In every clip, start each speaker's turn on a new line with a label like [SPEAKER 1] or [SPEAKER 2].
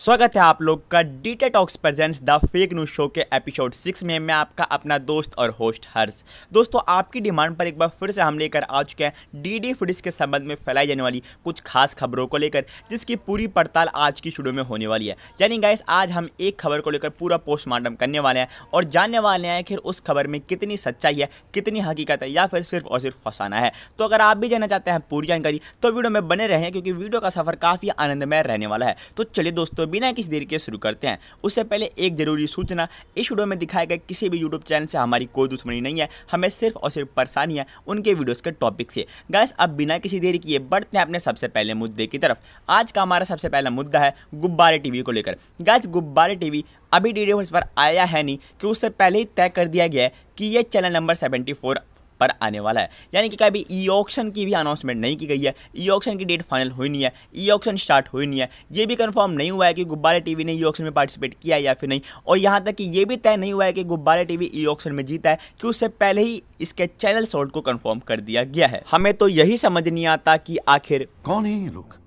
[SPEAKER 1] स्वागत है आप लोग का डीटे talks presents the fake news show के एपिसोड सिक्स में मैं आपका अपना दोस्त और होस्ट हर्ष दोस्तों आपकी डिमांड पर एक बार फिर से हम लेकर आ चुके हैं डीडी फुडिस के संबंध में फैलाई जाने वाली कुछ खास खबरों को लेकर जिसकी पूरी पड़ताल आज की शुरू में होने वाली है यानी गाइस आज हम एक खबर को लेकर पूरा पोस्टमार्टम करने वाले हैं और जानने वाले हैं आखिर उस खबर में कितनी सच्चाई है कितनी हकीकत है या फिर सिर्फ और सिर्फ फसाना है तो अगर आप भी जानना चाहते हैं पूरी जानकारी तो वीडियो में बने रहें क्योंकि वीडियो का सफ़र काफ़ी आनंदमय रहने वाला है तो चलिए दोस्तों बिना किसी देर के शुरू करते हैं उससे पहले एक जरूरी सूचना इस वीडियो में दिखाए गए किसी भी यूट्यूब चैनल से हमारी कोई दुश्मनी नहीं है हमें सिर्फ और सिर्फ परेशानी है उनके वीडियोज़ के टॉपिक से गैस अब बिना किसी देर किए बढ़ते हैं अपने सबसे पहले मुद्दे की तरफ आज का हमारा सबसे पहला मुद्दा है गुब्बारे टी को लेकर गैस गुब्बारे टी अभी डी पर आया है नहीं कि उससे पहले ही तय कर दिया गया है कि ये चैनल नंबर 74 पर आने वाला है यानी कि क्या अभी ई ऑक्शन की भी अनाउंसमेंट नहीं की गई है ई e ऑक्शन की डेट फाइनल हुई नहीं है ई ऑक्शन स्टार्ट हुई नहीं है ये भी कन्फर्म नहीं हुआ है कि गुब्बारे टीवी ने ई e ऑक्शन में पार्टिसिपेट किया या फिर नहीं और यहाँ तक कि ये भी तय नहीं हुआ है कि गुब्बारे टीवी ई ऑक्शन में जीता है कि उससे पहले ही इसके चैनल शॉर्ट को कन्फर्म कर दिया गया है हमें तो यही समझ नहीं आता कि आखिर कौन है ये लोग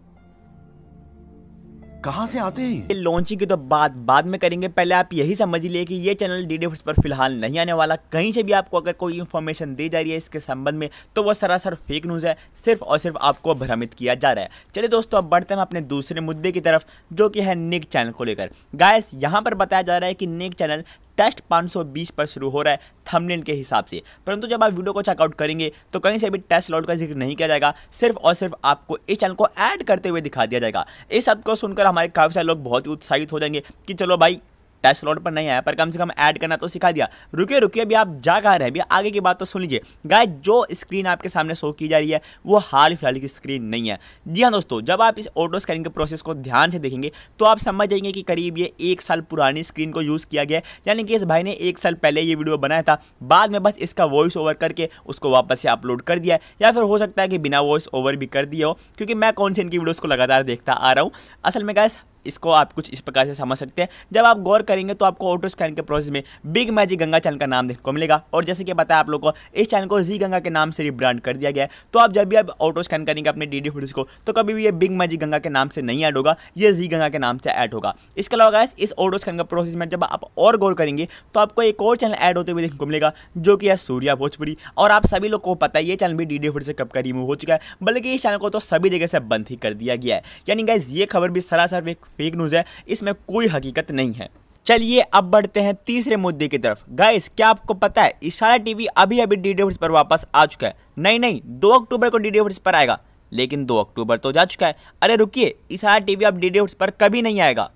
[SPEAKER 1] कहाँ से आते हैं ये लॉन्चिंग की तो बात बाद में करेंगे पहले आप यही समझ लिए कि ये चैनल डी पर फिलहाल नहीं आने वाला कहीं से भी आपको अगर कोई इन्फॉर्मेशन दी जा रही है इसके संबंध में तो वो सरासर फेक न्यूज़ है सिर्फ और सिर्फ आपको भ्रमित किया जा रहा है चलिए दोस्तों अब बढ़ते हैं अपने दूसरे मुद्दे की तरफ जो कि है निक चैनल को लेकर गायस यहाँ पर बताया जा रहा है कि निक चैनल टेस्ट 520 पर शुरू हो रहा है थंबनेल के हिसाब से परंतु जब आप वीडियो को चेकआउट करेंगे तो कहीं से भी टेस्ट लॉट का जिक्र नहीं किया जाएगा सिर्फ और सिर्फ आपको इस चैनल को ऐड करते हुए दिखा दिया जाएगा इस शब्द को सुनकर हमारे काफ़ी सारे लोग बहुत ही उत्साहित हो जाएंगे कि चलो भाई टेस्ट लॉट पर नहीं आया पर कम से कम ऐड करना तो सिखा दिया रुके रुके अभी आप जा कहा रहे अभी आगे की बात तो सुन लीजिए गाय जो स्क्रीन आपके सामने शो की जा रही है वो हाल फिलहाल की स्क्रीन नहीं है जी हाँ दोस्तों जब आप इस ऑटो स्कैनिंग के प्रोसेस को ध्यान से देखेंगे तो आप समझ जाएंगे कि करीब ये एक साल पुरानी स्क्रीन को यूज़ किया गया है यानी कि इस भाई ने एक साल पहले ये वीडियो बनाया था बाद में बस इसका वॉइस ओवर करके उसको वापस से अपलोड कर दिया या फिर हो सकता है कि बिना वॉइस ओवर भी कर दिया हो क्योंकि मैं कौन से इनकी वीडियोज़ को लगातार देखता आ रहा हूँ असल में गाय इसको आप कुछ इस प्रकार से समझ सकते हैं जब आप गौर करेंगे तो आपको ऑटो स्कैन के प्रोसेस में बिग मैजिक गंगा चैनल का नाम देखने को मिलेगा और जैसे कि बताया आप लोग को इस चैनल को जी गंगा के नाम से रिब्रांड कर दिया गया है तो आप जब भी आप ऑटो स्कैन करेंगे अपने डी डी को तो कभी भी ये बिग मैजिक गंगा के नाम से नहीं ऐड होगा ये जी गंगा के नाम से ऐड होगा इसके अलावा इस ऑटो स्कैन का प्रोसेस में जब आप और गौर करेंगे तो आपको एक और चैनल ऐड होते हुए देखने को मिलेगा जो कि है सूर्या भोजपुरी और आप सभी लोग को पता है ये चैनल भी डी डी से कब का रिमूव हो चुका है बल्कि इस चैनल को तो सभी जगह से बंद ही कर दिया गया है यानी गैस ये खबर भी सरासर एक फेक न्यूज़ है इसमें कोई हकीकत नहीं है चलिए अब बढ़ते हैं तीसरे मुद्दे की तरफ गाइस क्या आपको पता है इशारा टीवी अभी अभी डी डी पर वापस आ चुका है नहीं नहीं दो अक्टूबर को डी डी पर आएगा लेकिन दो अक्टूबर तो जा चुका है अरे रुकिए इशारा टीवी अब डी डी पर कभी नहीं आएगा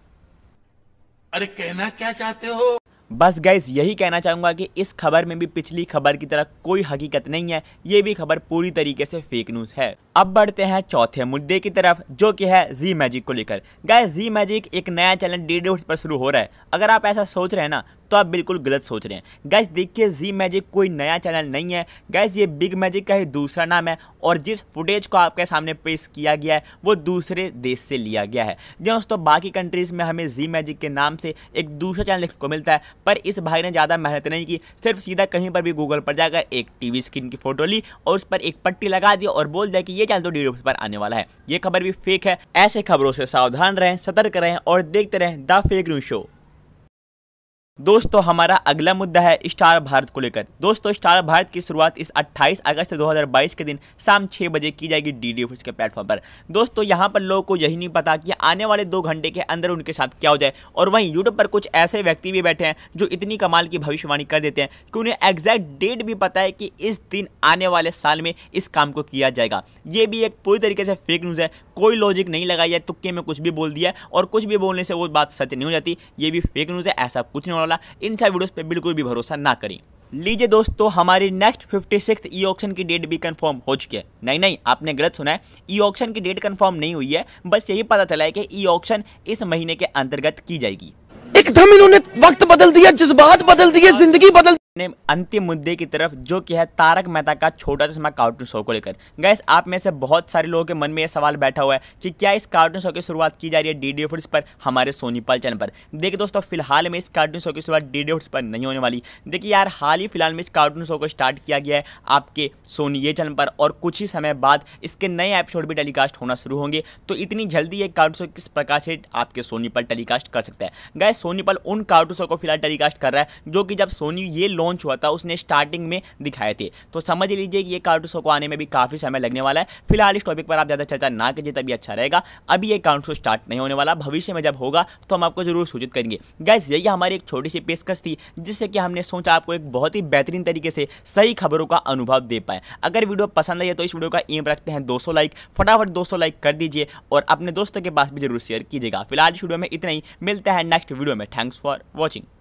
[SPEAKER 1] अरे कहना क्या चाहते हो बस गैस यही कहना चाहूँगा कि इस खबर में भी पिछली खबर की तरह कोई हकीकत नहीं है ये भी खबर पूरी तरीके से फेक न्यूज़ है अब बढ़ते हैं चौथे मुद्दे की तरफ जो कि है जी मैजिक को लेकर गैस जी मैजिक एक नया चैनल डी डी पर शुरू हो रहा है अगर आप ऐसा सोच रहे हैं ना तो आप बिल्कुल गलत सोच रहे हैं गैस देखिए जी मैजिक कोई नया चैनल नहीं है गैस ये बिग मैजिक का ही दूसरा नाम है और जिस फुटेज को आपके सामने पेश किया गया है वो दूसरे देश से लिया गया है जी हाँ दोस्तों बाकी कंट्रीज़ में हमें जी मैजिक के नाम से एक दूसरा चैनल देखने को मिलता है पर इस भाई ने ज़्यादा मेहनत नहीं की सिर्फ सीधा कहीं पर भी गूगल पर जाकर एक टी स्क्रीन की फ़ोटो ली और उस पर एक पट्टी लगा दी और बोल दिया कि ये चैनल तो डी पर आने वाला है ये खबर भी फेक है ऐसे खबरों से सावधान रहें सतर्क रहें और देखते रहें द फेक न्यूज शो दोस्तों हमारा अगला मुद्दा है स्टार भारत को लेकर दोस्तों स्टार भारत की शुरुआत इस 28 अगस्त 2022 के दिन शाम 6 बजे की जाएगी डी डी के प्लेटफॉर्म पर दोस्तों यहां पर लोगों को यही नहीं पता कि आने वाले दो घंटे के अंदर उनके साथ क्या हो जाए और वहीं यूट्यूब पर कुछ ऐसे व्यक्ति भी बैठे हैं जो इतनी कमाल की भविष्यवाणी कर देते हैं कि उन्हें एग्जैक्ट डेट भी पता है कि इस दिन आने वाले साल में इस काम को किया जाएगा ये भी एक पूरी तरीके से फेक न्यूज़ है कोई लॉजिक नहीं लगाई है तुक्के में कुछ भी बोल दिया और कुछ भी बोलने से वो बात सच नहीं हो जाती ये भी फेक न्यूज़ है ऐसा कुछ नहीं वाला इन सब वीडियोस पे बिल्कुल भी भरोसा ना करें लीजिए दोस्तों हमारी next fifty six E auction की डेट भी कंफर्म हो चुकी है नहीं नहीं आपने गलत सुना है ई ऑक्शन की डेट कंफर्म नहीं हुई है बस यही पता चला है कि ई ऑक्शन इस महीने के अंतर्गत की जाएगी एकदम इन्होंने वक्त बदल दिया जज्बात बदल दिए जिंदगी बदल अपने अंतिम मुद्दे की तरफ जो कि है तारक मेहता का छोटा चश्मा कार्टून शो को लेकर गैस आप में से बहुत सारे लोगों के मन में यह सवाल बैठा हुआ है कि क्या इस कार्टून शो की शुरुआत की जा रही है डी डी पर हमारे सोनीपाल चैनल पर देखिए दोस्तों फिलहाल में इस कार्टून शो की शुरुआत डी डी पर नहीं होने वाली देखिए यार हाल ही फिलहाल में इस कार्टून शो को स्टार्ट किया गया है आपके सोनी ये चैनल पर और कुछ ही समय बाद इसके नए एपिसोड भी टेलीकास्ट होना शुरू होंगे तो इतनी जल्दी ये कार्टून शो किस प्रकार से आपके सोनीपल टेलीकास्ट कर सकता है गैस सोनीपाल उन कार्टून शो को फिलहाल टेलीकास्ट कर रहा है जो कि जब सोनी ये लॉन्च लॉन्च हुआ था उसने स्टार्टिंग में दिखाए थे तो समझ लीजिए कि ये कार्टून शो को आने में भी काफ़ी समय लगने वाला है फिलहाल इस टॉपिक पर आप ज़्यादा चर्चा ना कीजिए तभी अच्छा रहेगा अभी ये कार्टून शो स्टार्ट नहीं होने वाला भविष्य में जब होगा तो हम आपको जरूर सूचित करेंगे गैस यही हमारी एक छोटी सी पेशकश थी जिससे कि हमने सोचा आपको एक बहुत ही बेहतरीन तरीके से सही खबरों का अनुभव दे पाए अगर वीडियो पसंद आई तो इस वीडियो का एम रखते हैं दो लाइक फटाफट दो लाइक कर दीजिए और अपने दोस्तों के पास भी जरूर शेयर कीजिएगा फिलहाल इस वीडियो में इतना ही मिलता है नेक्स्ट वीडियो में थैंक्स फॉर वॉचिंग